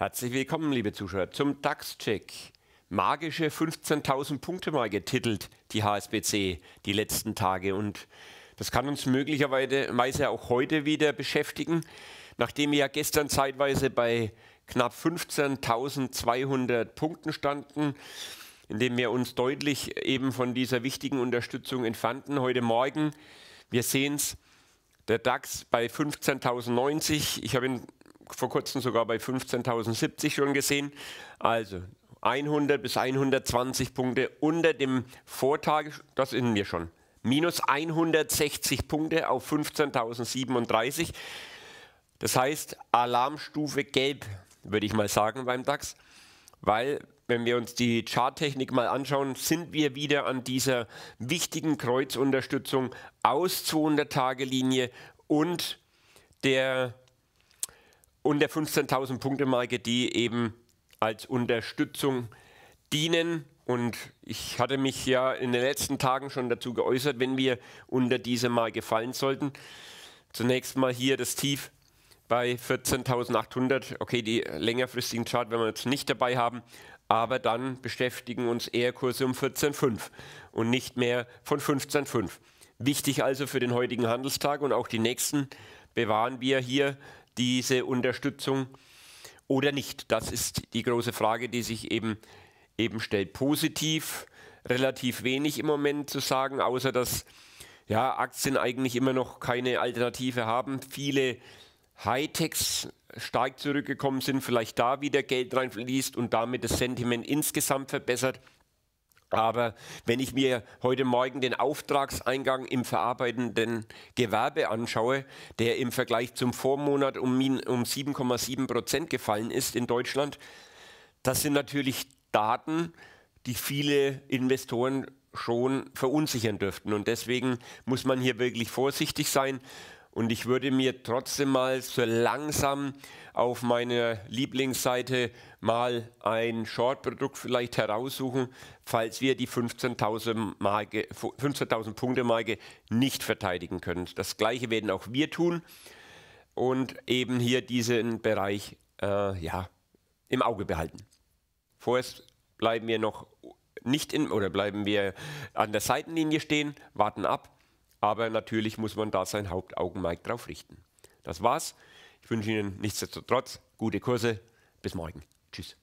Herzlich willkommen, liebe Zuschauer, zum DAX-Check. Magische 15.000 Punkte mal getitelt, die HSBC, die letzten Tage. Und das kann uns möglicherweise auch heute wieder beschäftigen, nachdem wir ja gestern zeitweise bei knapp 15.200 Punkten standen, indem wir uns deutlich eben von dieser wichtigen Unterstützung entfanden. Heute Morgen, wir sehen es, der DAX bei 15.090. Ich habe ihn vor kurzem sogar bei 15.070 schon gesehen. Also 100 bis 120 Punkte unter dem Vortag, das sind wir schon. Minus 160 Punkte auf 15.037. Das heißt Alarmstufe gelb, würde ich mal sagen beim DAX, weil wenn wir uns die Charttechnik mal anschauen, sind wir wieder an dieser wichtigen Kreuzunterstützung aus 200-Tage-Linie und der und der 15.000 Punkte Marke, die eben als Unterstützung dienen. Und ich hatte mich ja in den letzten Tagen schon dazu geäußert, wenn wir unter diese Marke fallen sollten. Zunächst mal hier das Tief bei 14.800. Okay, die längerfristigen Chart werden wir jetzt nicht dabei haben, aber dann beschäftigen uns eher Kurse um 14.5 und nicht mehr von 15.5. Wichtig also für den heutigen Handelstag und auch die nächsten bewahren wir hier diese Unterstützung oder nicht? Das ist die große Frage, die sich eben, eben stellt. Positiv relativ wenig im Moment zu sagen, außer dass ja, Aktien eigentlich immer noch keine Alternative haben. Viele Hightechs stark zurückgekommen sind, vielleicht da wieder Geld reinfließt und damit das Sentiment insgesamt verbessert. Aber wenn ich mir heute Morgen den Auftragseingang im verarbeitenden Gewerbe anschaue, der im Vergleich zum Vormonat um 7,7 Prozent gefallen ist in Deutschland, das sind natürlich Daten, die viele Investoren schon verunsichern dürften. Und deswegen muss man hier wirklich vorsichtig sein und ich würde mir trotzdem mal so langsam auf meiner Lieblingsseite mal ein Short-Produkt vielleicht heraussuchen, falls wir die 15.000 Punkte-Marke nicht verteidigen können. Das gleiche werden auch wir tun und eben hier diesen Bereich äh, ja, im Auge behalten. Vorerst bleiben wir noch nicht in oder bleiben wir an der Seitenlinie stehen, warten ab aber natürlich muss man da sein Hauptaugenmerk drauf richten. Das war's. Ich wünsche Ihnen nichtsdestotrotz gute Kurse. Bis morgen. Tschüss.